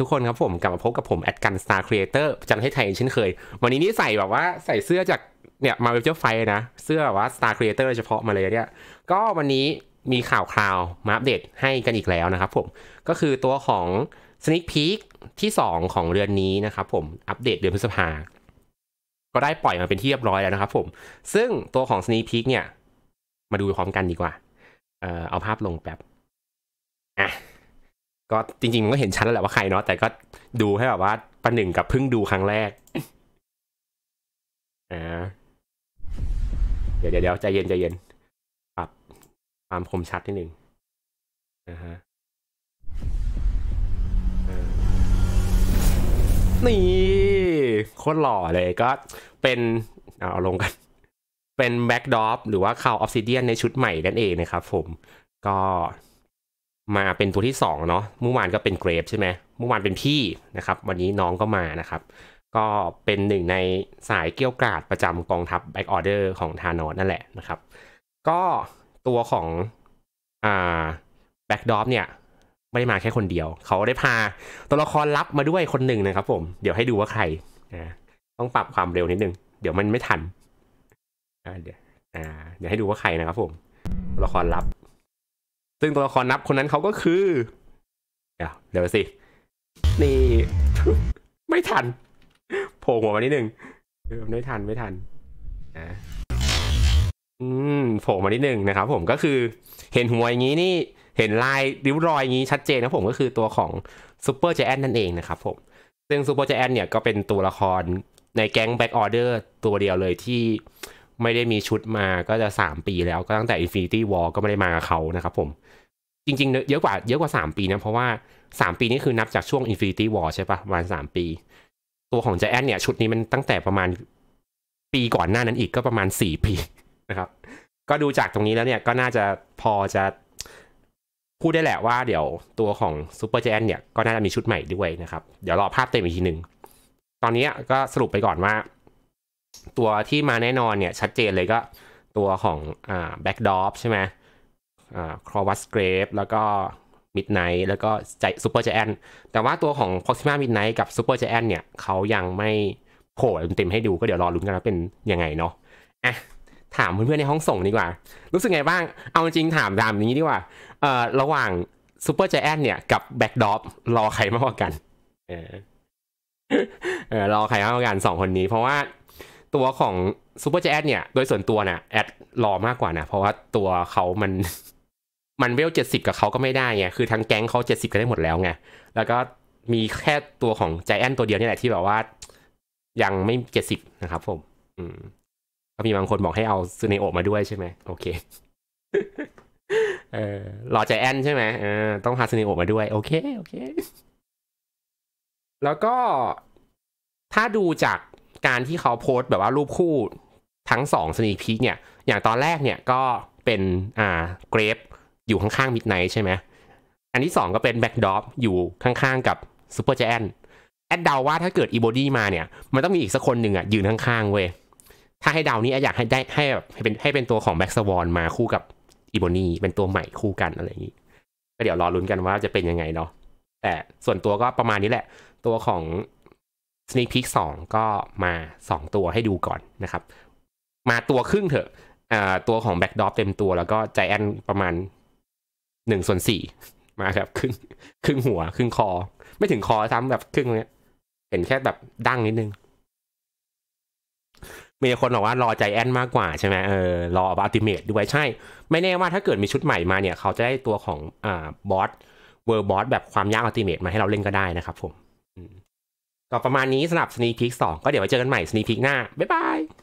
ทุกคนครับผมกลับมาพบกับผม แอดกันสตาร์ครีเอเตอร์จันให้ไทยเช่นเคย วันนี้นี่ใส่แบบว่าใส่เสื้อจากเนี่ยมาเวลเจอร์ไฟนะเสื้อแบบว่าสตาร์ครีเอเตอร์เฉพาะมาเลยเนี่ย ก็วันนี้มีข่าวคราว มาอัปเดตให้กันอีกแล้วนะครับผม ก็คือตัวของ Sneak Peek ที่ 2 ของเดือนนี้นะครับผมอัปเดตเดือนพฤษภา ก็ได้ปล่อยมาเป็นที่เรียบร้อยแล้วนะครับผมซึ่งตัวของ Sneak Peek เนี่ยมาดูพร้อมกันดีกว่า เอ่อเอาภาพลงแป๊บอ่ะก็จริงๆมันก็เห็นชัดแล้วแหละว่าใครเนาะแต่ก็ดูให้แบบว่าปันหนึ่งกับเพิ่งดูครั้งแรกอ่าเดี๋ยวเดี๋ยวใจเย็นใจเย็นปรับความคมชัดนิดหนึ่งนะฮะนี่โคตรหล่อเลยก็เป็น เอาลงกัน เป็นแบ็กดอปหรือว่าคาวออฟซิเดียนในชุดใหม่นั่นเองนะครับผมก็มาเป็นตัวที่ 2เนาะเมื่อวานก็เป็นเกรฟใช่ไหมเมื่อวานเป็นพี่นะครับ วันนี้น้องก็มานะครับ ก็เป็นหนึ่งในสายเกี่ยวกราดประจำกองทัพแบ็กออเดอร์ของทานอสนั่นแหละนะครับ ก็ตัวของอ่าแบ็กดอฟเนี่ย ไม่ได้มาแค่คนเดียวเขาได้พาตัวละครลับมาด้วยคนหนึ่งนะครับผม เดี๋ยวให้ดูว่าใครนะต้องปรับความเร็วนิดนึง เดี๋ยวมันไม่ทันเดี๋ยวเดี๋ยวให้ดูว่าใครนะครับผมตัวละครลับซึ่งตัวละครนับคนนั้นเขาก็คือ เดี๋ยวสิ นี่ ไม่ทัน โผล่หัวมานิดนึงไม่ทัน ไม่ทันอืม โผล่มานิดนึงนะครับ ผม ก็คือ เห็นหัวอย่างนี้นี่ เห็นลายริ้วรอยอย่างนี้ชัดเจนนะผมก็คือตัวของซูเปอร์เจแอนนั่นเองนะครับ ผม ซึ่งซูเปอร์เจแอนเนี่ยก็เป็นตัวละครในแก๊งแบ็กออเดอร์ตัวเดียวเลยที่ไม่ได้มีชุดมาก็จะ 3 ปีแล้วก็ตั้งแต่ Infinity War ก็ไม่ได้มากับเขานะครับผม จริงๆเยอะกว่าเยอะกว่า 3 ปีนะ เพราะว่า 3 ปีนี้คือนับจากช่วง Infinity War ใช่ปะประมาณ3ปี ตัวของจ i a n นเนี่ยชุดนี้มันตั้งแต่ประมาณปีก่อนหน้านั้นอีกก็ประมาณ 4 ปีนะครับ ก็ดูจากตรงนี้แล้วเนี่ยก็น่าจะพอจะพูดได้แหละว่าเดี๋ยวตัวของ Super g i a n นเนี่ยก็น่าจะมีชุดใหม่ด้วยนะครับเดี๋ยวรอภาพเต็มอีกทีหนึ่งตอนนี้ก็สรุปไปก่อนว่าตัวที่มาแน่นอนเนี่ย ชัดเจนเลยก็ตัวของอ่าแบ็กดอปใช่ไหมอ่าครอวัสเกรฟแล้วก็มิดไนท์แล้วก็ใจซูเปอร์เจแอนแต่ว่าตัวของพ็อกซิมามิดไนท์กับซูเปอร์เจแอนเนี่ยเขายังไม่โผล่เต็มให้ดูก็เดี๋ยวรอลุ้นกันว่าเป็นยังไงเนาะอ่ะ ถามเพื่อนๆในห้องส่งดีกว่า รู้สึกไงบ้างเอาจริงถามตามนี้ดีกว่าเอ่อระหว่างซูเปอร์เจแอนเนี่ย กับแบ็กดอฟรอใครมากกว่ากันเออเออรอใครมากกว่ากันสองคนนี้ เพราะว่าตัวของซูเปอร์แจ๊เนี่ย โดยส่วนตัวนะ่ะแอดรอมากกว่านะ เพราะว่าตัวเขามัน มันเวลเจ็ดสิบกับเขาก็ไม่ได้ไงคือทั้งแก๊งเขาเจ็ดสิบกันได้หมดแล้วไงแล้วก็มีแค่ตัวของแจแอนตัวเดียวนี่แหละที่แบบว่า ยังไม่เจ็ดสิบนะครับ ผม อืมก็มีบางคนบอกให้เอาซูเนโอมาด้วยใช่ไหมโอเคเออรอใจแอนใช่ไหมเออต้องพาซูเนโอมาด้วย โอเคโอเค แล้วก็ถ้าดูจากการที่เขาโพสต์แบบว่ารูปคู่ทั้งสองสนีพีกเนี่ย อย่างตอนแรกเนี่ยก็เป็นอ่าเกรฟ อยู่ข้างๆมิดไนท์ใช่ไหมอันที่สองก็เป็นแบ็กดอปอยู่ข้างๆกับซูเปอร์แจนแอดเดาว่าถ้าเกิดอีโบดี้มาเนี่ย มันต้องมีอีกสักคนหนึ่งอะยืนข้าง ๆเว้ย ถ้าให้เดานี้อยากให้ได้ให้แบบให้เป็นให้เป็นตัวของแบ็กสวอนมาคู่กับอีโบนี่เป็นตัวใหม่คู่กันอะไรอย่างนี้ ก็เดี๋ยวรอลุ้นกันว่าจะเป็นยังไงเนาะแต่ส่วนตัวก็ประมาณนี้แหละตัวของสเน a พิกสองก็มาสองตัวให้ดูก่อนนะครับ มาตัวครึ่งเถอะ ตัวของแบ็กดอฟเต็มตัวแล้วก็ใจแอนประมาณหนึ่งส่วนสี่มาแบบครึ่งครึ่งหัว ครึ่งคอ ไม่ถึงคอซ้ำแบบครึ่งเนี้ยเห็นแค่แบบดั้งนิดนึง มีคนบอกว่ารอใจแอนมากกว่าใช่ไหมเออรออัลติเมตด้วยใช่ ไม่แน่ว่าถ้าเกิดมีชุดใหม่มาเนี่ย เขาจะได้ตัวของอ่าบอสเวอร์บอสแบบความยากอัลติเมตมาให้เราเล่นก็ได้นะครับผมก็ประมาณนี้สำหรับสนีพ k p สองก็เดี๋ยวไว้เจอกันใหม่สนีพ k p หน้าบ๊ายบาย